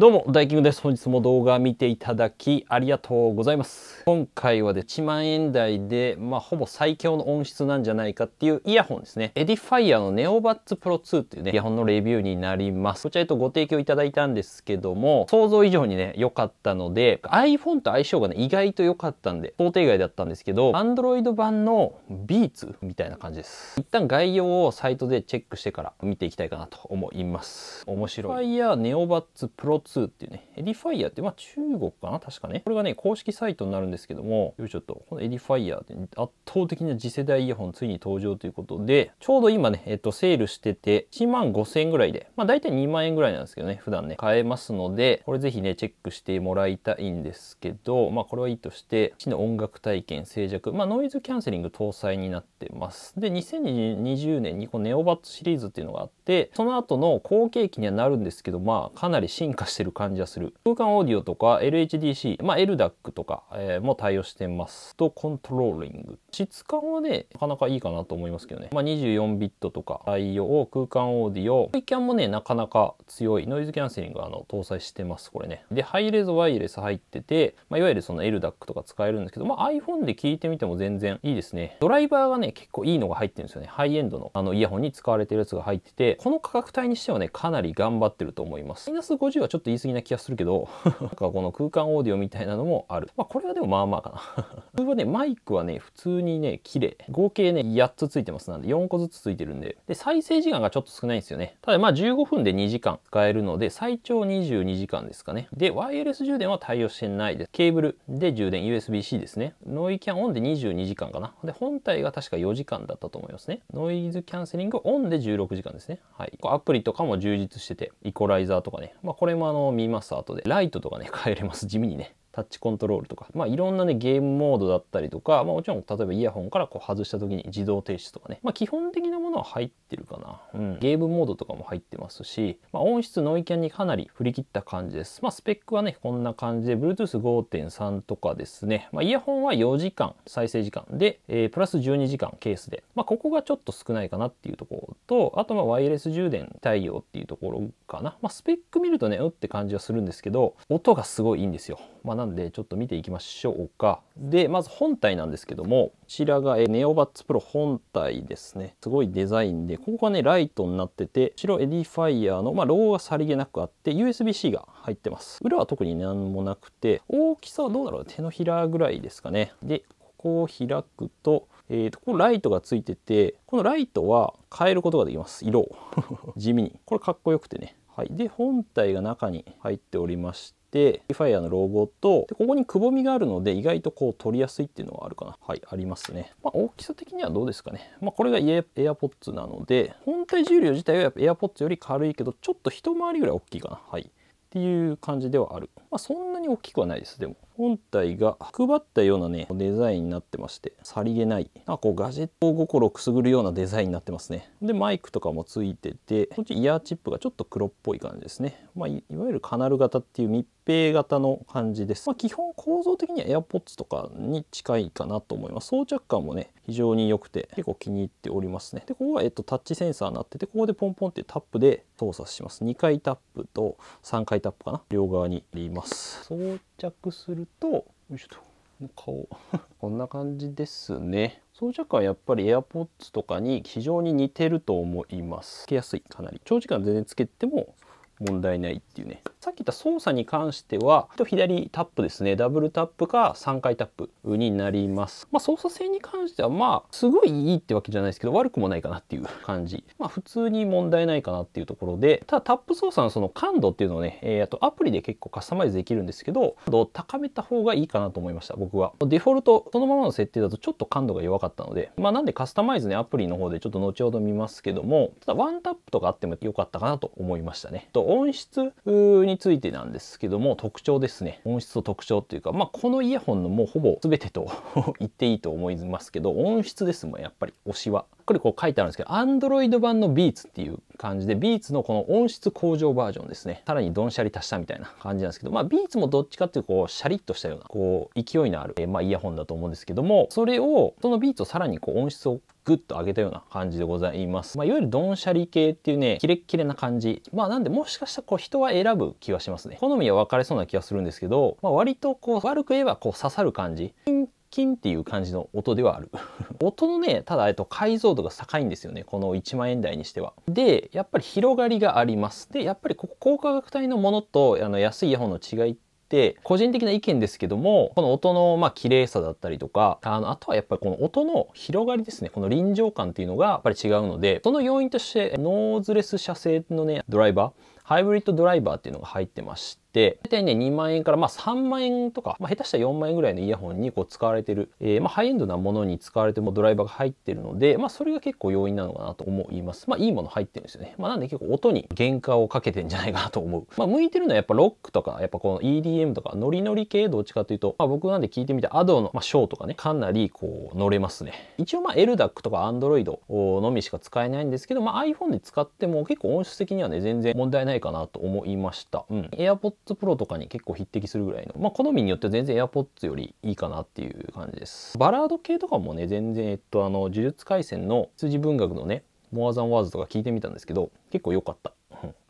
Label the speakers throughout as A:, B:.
A: どうも、ダイキングです。本日も動画見ていただきありがとうございます。今回はで1万円台で、まあ、ほぼ最強の音質なんじゃないかっていうイヤホンですね。エディファイアのネオバッツプロ2っていうね、イヤホンのレビューになります。こちらとご提供いただいたんですけども、想像以上にね、良かったので、iPhone と相性がね、意外と良かったんで、想定外だったんですけど、Android 版の Beats みたいな感じです。一旦概要をサイトでチェックしてから見ていきたいかなと思います。面白い。ファイアネオバッツプロ2っていうね、エディファイヤーって、まあ中国かな確かね。これがね、公式サイトになるんですけども、よいしょっと、このエディファイヤーって圧倒的な次世代イヤホンついに登場ということで、ちょうど今ね、えっと、セールしてて、1万5000円ぐらいで、まあ大体2万円ぐらいなんですけどね、普段ね、買えますので、これぜひね、チェックしてもらいたいんですけど、まあこれはいいとして、市の音楽体験、静寂、まあノイズキャンセリング搭載になってます。で、2020年にこのネオバッツシリーズっていうのがあって、その後の後継機にはなるんですけど、まあかなり進化してる感じはする。空間オーディオとか LHDC、まあ LDAC とか、えー、も対応してます。と、コントローリング。質感はね、なかなかいいかなと思いますけどね。まあ24ビットとか対応、空間オーディオ。イキャンもね、なかなか強い。ノイズキャンセリングあの搭載してます、これね。で、ハイレゾワイヤレス入ってて、まあ、いわゆるその LDAC とか使えるんですけど、まあ iPhone で聞いてみても全然いいですね。ドライバーがね、結構いいのが入ってるんですよね。ハイエンドのあのイヤホンに使われてるやつが入ってて、この価格帯にしてはね、かなり頑張ってると思います。マイナス50はちょっとっと言い過ぎな気がするけど なんかこの空間オーディオみたいなのもあるまあこれはでもまあまあかな 普通はねマイクはね普通にね綺麗合計ね8つついてますなんで4個ずつついてるんでで再生時間がちょっと少ないんですよねただまあ15分で2時間使えるので最長22時間ですかねでワイヤレス充電は対応してないですケーブルで充電 USB-C ですねノイキャンオンで22時間かなで本体が確か4時間だったと思いますねノイズキャンセリングオンで16時間ですねはいアプリとかも充実しててイコライザーとかねまあこれもの見ます後でライトとかね変えれます地味にねタッチコントロールとか、まあ、いろんなねゲームモードだったりとか、まあ、もちろん例えばイヤホンからこう外した時に自動停止とかね、まあ、基本的なものは入ってるかな、うん、ゲームモードとかも入ってますし、まあ、音質ノイキャンにかなり振り切った感じです、まあ、スペックはねこんな感じで Bluetooth5.3 とかですね、まあ、イヤホンは4時間再生時間で、えー、プラス12時間ケースで、まあ、ここがちょっと少ないかなっていうところとあとまあワイヤレス充電対応っていうところかな、まあ、スペック見るとねうって感じはするんですけど音がすごいいいんですよ、まあ、なんんでちょっと見ていきましょうかでまず本体なんですけどもこちらがネオバッツプロ本体ですねすごいデザインでここがねライトになってて白エディファイヤーの、まあ、ローがさりげなくあって USB-C が入ってます裏は特に何もなくて大きさはどうだろう手のひらぐらいですかねでここを開くとえーと、このライトがついててこのライトは変えることができます色を 地味にこれかっこよくてねはいで本体が中に入っておりましてファイアのロゴとでここにくぼみがあるので意外とこう取りやすいっていうのはあるかなはいありますね、まあ、大きさ的にはどうですかね、まあ、これがエア AirPods なので本体重量自体はやっぱ AirPods より軽いけどちょっと一回りぐらい大きいかなはいっていう感じではある、まあ、そんなに大きくはないですでも本体が配張ったようなねデザインになってましてさりげないなんかこうガジェット心をくすぐるようなデザインになってますねでマイクとかもついててこっちイヤーチップがちょっと黒っぽい感じですね、まあ、いわゆるカナル型っていう密閉型の感じです、まあ、基本構造的には AirPods とかに近いかなと思います装着感もね非常に良くて結構気に入っておりますねでここは、えっと、タッチセンサーになっててここでポンポンってタップで操作します2回タップと3回タップかな両側にあります装着するとよいしょと顔 こんな感じですね装着はやっぱり AirPods とかに非常に似てると思いますつけやすいかなり長時間全然つけても問題ないっていうねさっき言った操作に関しては左タップですねダブルタップか3回タップになります、まあ、操作性に関してはまあすごいいいってわけじゃないですけど悪くもないかなっていう感じまあ普通に問題ないかなっていうところでただタップ操作のその感度っていうのをね、えー、あとアプリで結構カスタマイズできるんですけど感度を高めた方がいいかなと思いました僕はデフォルトそのままの設定だとちょっと感度が弱かったのでまあなんでカスタマイズねアプリの方でちょっと後ほど見ますけどもただワンタップとかあっても良かったかなと思いましたねと音質についてなんですけども特徴ですね音質と特徴っていうかまあこのイヤホンのもうほぼ全てと 言っていいと思いますけど音質ですもんやっぱり推しは。これこう書いてあるんですけど Android 版の Beats っていう感じで Beats のこの音質向上バージョンですねさらにどんしゃり足したみたいな感じなんですけどまあ Beats もどっちかっていうこうシャリッとしたようなこう勢いのある、えまあ、イヤホンだと思うんですけどもそれをその Beats をさらにこう音質をグッと上げたような感じでございます。まあ、いわゆるドンシャリ系っていうね、キレッキレな感じ。まあ、なんでもしかしたらこう人は選ぶ気はしますね。好みは分かれそうな気はするんですけど、まあ、割とこう悪く言えばこう刺さる感じ。キンっていう感じの音ではある 音のねただ、えっと、解像度が高いんですよねこの1万円台にしてはでやっぱり広がりがありますでやっぱりここ高価格帯のものとあの安いイヤホンの違いってて、個人的な意見ですけども、この音のまあ綺麗さだったりとか、あの、あとはやっぱりこの音の広がりですね、この臨場感っていうのがやっぱり違うので、その要因としてノーズレス車製のね、ドライバー、ハイブリッドドライバーっていうのが入ってまして、、大体ね、2万円からまあ3万円とか、まあ、下手したら4万円ぐらいのイヤホンにこう使われてる、えー、まあハイエンドなものに使われてもドライバーが入ってるので、まあそれが結構要因なのかなと思います。まあいいもの入ってるんですよね。まあなんで結構音に原価をかけてんじゃないかなと思う。まあ向いてるのはやっぱロックとか、やっぱこの EDM とかノリノリ系どっちかというと、まあ僕なんで聞いてみてアドの、まあ、ショーとかね、かなりこう乗れますね。一応まあ LDAC とか Android のみしか使えないんですけど、まあ iPhone で使っても結構音質的にはね、全然問題ないかなと思いました。うん。a i r p o d Pro とかに結構匹敵するぐらいの、まあ、好みによっては全然 AirPods よりいいかなっていう感じです。バラード系とかもね、全然、えっと、あの、呪術廻戦の羊文学のね、モアザンワーズとか聞いてみたんですけど、結構良かった。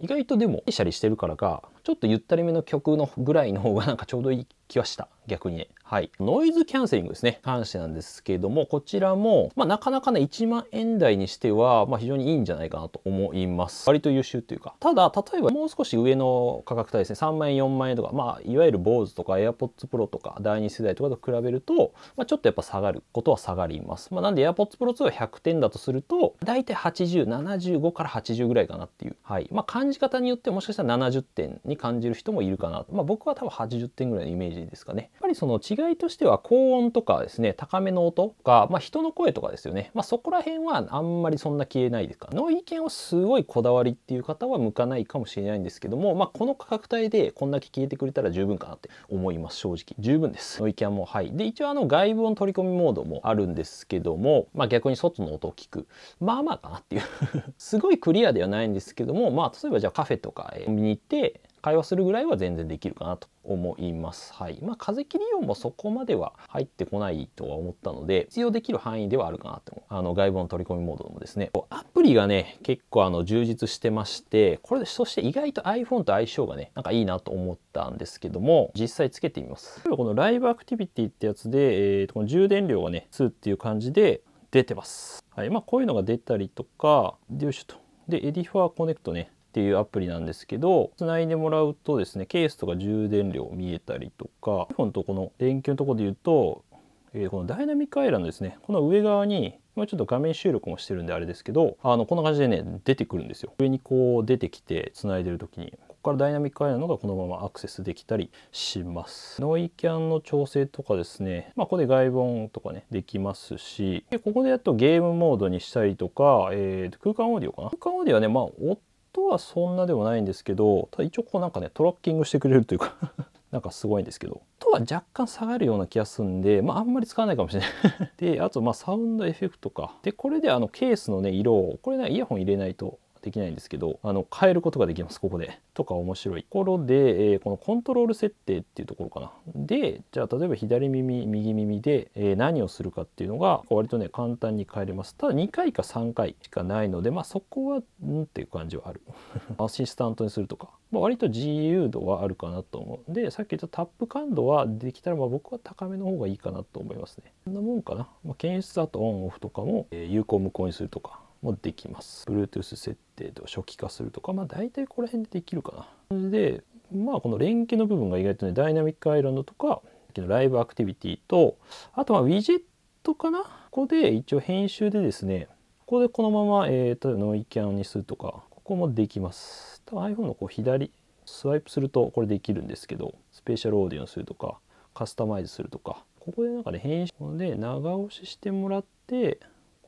A: 意外とでもシャリしてるからかちょっとゆったりめの曲のぐらいの方がなんかちょうどいい気はした逆にねはいノイズキャンセリングですね関してなんですけどもこちらも、まあ、なかなかね1万円台にしては、まあ、非常にいいんじゃないかなと思います割と優秀というかただ例えばもう少し上の価格帯ですね3万円4万円とかまあいわゆる BOSE とか AirPods Pro とか第2世代とかと比べると、まあ、ちょっとやっぱ下がることは下がります、まあ、なんで AirPods Pro 2は100点だとすると大体8075から80ぐらいかなっていうはいまあ感じ方によってもしかしたら70点に感じる人もいるかなと、まあ、僕は多分80点ぐらいのイメージですかねやっぱりその違いとしては高音とかですね高めの音とか、まあ、人の声とかですよね、まあ、そこら辺はあんまりそんな消えないですからの意見をすごいこだわりっていう方は向かないかもしれないんですけども、まあ、この価格帯でこんだけ消えてくれたら十分かなって思います正直十分ですノイキャンもはいで一応あの外部音取り込みモードもあるんですけども、まあ、逆に外の音を聞くまあまあかなっていう すごいクリアではないんですけどもまあ例えばじゃあカフェとかに行って会話するぐらいは全然できるかなと思います。はい。まあ、風切り音もそこまでは入ってこないとは思ったので、必要できる範囲ではあるかなとあの、外部の取り込みモードもですね。アプリがね、結構あの、充実してまして、これ、で、そして意外と iPhone と相性がね、なんかいいなと思ったんですけども、実際つけてみます。このライブアクティビティってやつで、えー、この充電量がね、2っていう感じで出てます。はい。まあ、こういうのが出たりとか、よいしょと。で、エディファーコネクトね、っていうアプリなんですけどつないでもらうとですねケースとか充電量見えたりとか iPhone とこの電球のとこで言うと、えー、このダイナミックアイランドですねこの上側に今ちょっと画面収録もしてるんであれですけどあのこんな感じでね出てくるんですよ上にこう出てきてつないでる時にここからダイナミックアイランドがこのままアクセスできたりしますノイキャンの調整とかですねまあここで外音とかねできますしでここでやっとゲームモードにしたりとか、えー、空間オーディオかな空間オーディオはねまあ音はそんなでもないんですけどただ一応こうなんかねトラッキングしてくれるというか なんかすごいんですけど音は若干下がるような気がするんで、まあ、あんまり使わないかもしれないであとまあサウンドエフェクトかでこれであのケースのね色をこれねイヤホン入れないとできないんですけどあの変えることができますここで。とか面白いところで、えー、このコントロール設定っていうところかな。でじゃあ例えば左耳右耳で、えー、何をするかっていうのが割とね簡単に変えれます。ただ2回か3回しかないのでまあそこはんっていう感じはある。アシスタントにするとか。ま割と自由度はあるかなと思うでさっき言ったタップ感度はできたらまあ僕は高めの方がいいかなと思いますね。こんなもんかな、まあ、検出あとオンオフとかも有効無効にするとかもできます Bluetooth 設定と初期化するとかまあ大体ここら辺でできるかなでまあこの連携の部分が意外とねダイナミックアイランドとかライブアクティビティとあとはウィジェットかなここで一応編集でですねここでこのまま、えー、例えばノイキャンにするとかここもできます iPhone のこう左スワイプするとこれできるんですけどスペシャルオーディオンするとかカスタマイズするとかここでなんかね編集で長押ししてもらって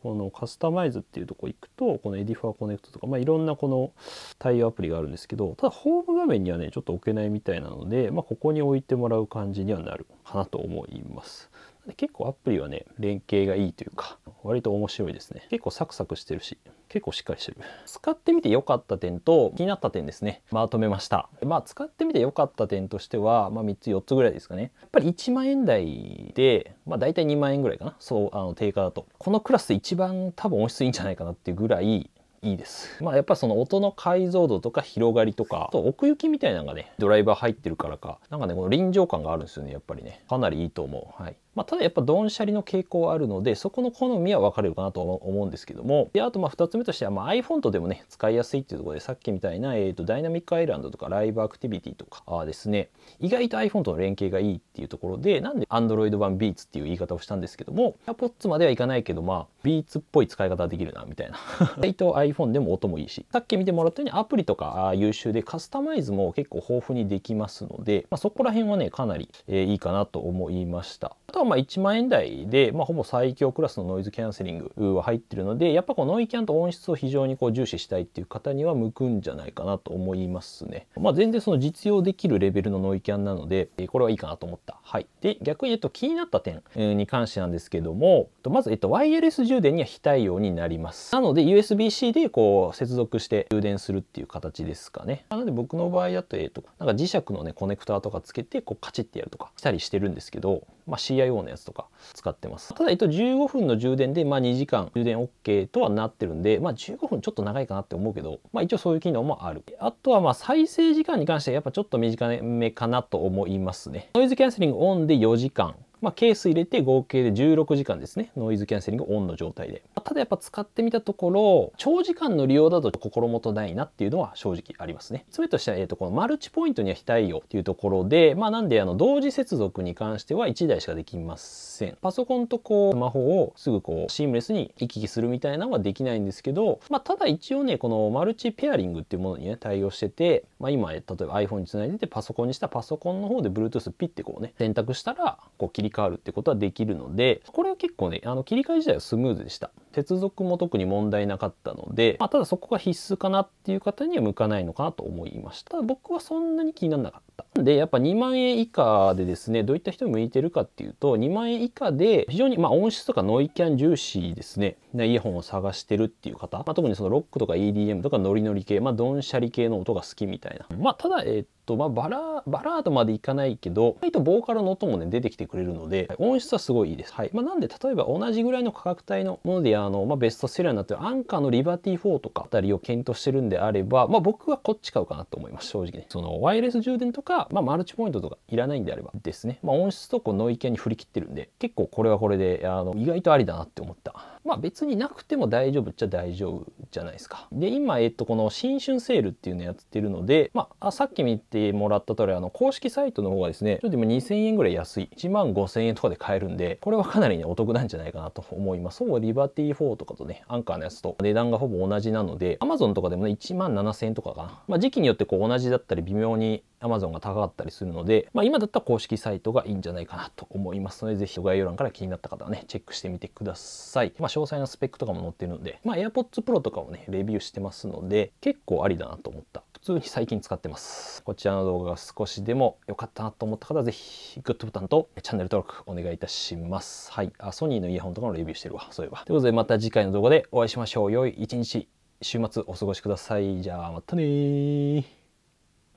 A: このカスタマイズっていうとこ行くとこのエディファーコネクトとか、まあ、いろんなこの対応アプリがあるんですけどただホーム画面にはねちょっと置けないみたいなので、まあ、ここに置いてもらう感じにはなるかなと思います。結構アプリはね連携がいいというか割と面白いですね結構サクサクしてるし結構しっかりしてる使ってみて良かった点と気になった点ですねまとめましたまあ使ってみて良かった点としては、まあ、3つ4つぐらいですかねやっぱり1万円台でまあ大体2万円ぐらいかなそうあの定価だとこのクラスで一番多分音質いいんじゃないかなっていうぐらいいいです。まあやっぱその音の解像度とか広がりとか、あと奥行きみたいなのがね、ドライバー入ってるからか、なんかね、この臨場感があるんですよね、やっぱりね。かなりいいと思う。はい。まあ、ただやっぱドンシャリの傾向はあるのでそこの好みは分かれるかなと思うんですけどもであとまあ2つ目としては、まあ、iPhone とでもね使いやすいっていうところでさっきみたいな、えーと、ダイナミックアイランドとかライブアクティビティとかですね意外と iPhone との連携がいいっていうところでなんで Android 版 Beats っていう言い方をしたんですけども AirPods まではいかないけどまあ Beats っぽい使い方できるなみたいな 意外と iPhone でも音もいいしさっき見てもらったようにアプリとか優秀でカスタマイズも結構豊富にできますので、まあ、そこら辺はねかなり、えー、いいかなと思いましたあとはまあ1万円台で、まあ、ほぼ最強クラスのノイズキャンセリングは入ってるのでやっぱこうノイキャンと音質を非常にこう重視したいっていう方には向くんじゃないかなと思いますね、まあ、全然その実用できるレベルのノイキャンなのでこれはいいかなと思ったはいで逆にえっと気になった点に関してなんですけどもまずえっとワイヤレス充電には非対応になりますなので USB-C でこう接続して充電するっていう形ですかねなので僕の場合だとえっとなんか磁石のねコネクターとかつけてこうカチッてやるとかしたりしてるんですけどまあ、CIO のやつとか使ってます。ただ、えっと、15分の充電で、まあ、2時間充電 OK とはなってるんで、まあ、15分ちょっと長いかなって思うけど、まあ、一応そういう機能もある。あとは、まあ、再生時間に関してはやっぱちょっと短めかなと思いますね。ノイズキャンセリングオンで4時間。まあ、ケース入れて合計で16時間ですねノイズキャンセリングオンの状態でただやっぱ使ってみたところ長時間の利用だと心もとないなっていうのは正直ありますね爪としては、えー、とこのマルチポイントには非対応っていうところでまあなんであの同時接続に関しては1台しかできませんパソコンとこうスマホをすぐこうシームレスに行き来するみたいなのはできないんですけど、まあ、ただ一応ねこのマルチペアリングっていうものにね対応してて、まあ、今例えば iPhone につないでてパソコンにしたパソコンの方で Bluetooth ピッてこうね選択したらこう切り替わるってことはできるのでこれは結構ねあの切り替え自体はスムーズでした接続も特に問題なかったので、まあ、ただそこが必須かなっていう方には向かないのかなと思いました僕はそんなに気にならなかったでやっぱ2万円以下でですねどういった人に向いてるかっていうと2万円以下で非常にまあ音質とかノイキャン重視ですねイヤホンを探してるっていう方、まあ、特にそのロックとか EDM とかノリノリ系まあドンシャリ系の音が好きみたいなまあただえっ、ー、と、まあ、バラバラードまでいかないけど意外とボーカルの音もね出てきてくれるので音質はすごいいいです、はいまあ、なんで例えば同じぐらいの価格帯のものであの、まあ、ベストセラーになってるアンカーのリバティ4とかあたりを検討してるんであれば、まあ、僕はこっち買うかなと思います正直ねそのワイヤレス充電とか、まあ、マルチポイントとかいらないんであればですね、まあ、音質とこうノイキャに振り切ってるんで結構これはこれであの意外とありだなって思ったまあ別になくても大丈夫っちゃ大丈夫じゃないですかで今えっとこの新春セールっていうのやってるのでまあさっきも言ったてもらったおり、あの、公式サイトの方がですね、ちょっと今2000円ぐらい安い、1万5000円とかで買えるんで、これはかなりね、お得なんじゃないかなと思います。ほぼリバティ4とかとね、アンカーのやつと値段がほぼ同じなので、Amazon とかでもね、1万7000円とかかな。まあ、時期によってこう同じだったり微妙に Amazon が高かったりするので、まあ、今だったら公式サイトがいいんじゃないかなと思いますので、ぜひ概要欄から気になった方はね、チェックしてみてください。まあ、詳細なスペックとかも載ってるので、まあ、AirPods Pro とかをね、レビューしてますので、結構ありだなと思って通に最近使ってます。こちらの動画が少しでも良かったなと思った方は、ぜひグッドボタンとチャンネル登録お願いいたします。はい。あ、ソニーのイヤホンとかのレビューしてるわ。そういえば。ということで、また次回の動画でお会いしましょう。良い一日、週末お過ごしください。じゃあ、またね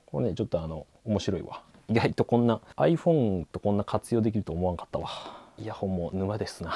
A: これね、ちょっとあの、面白いわ。意外とこんな iPhone とこんな活用できると思わんかったわ。イヤホンも沼ですな。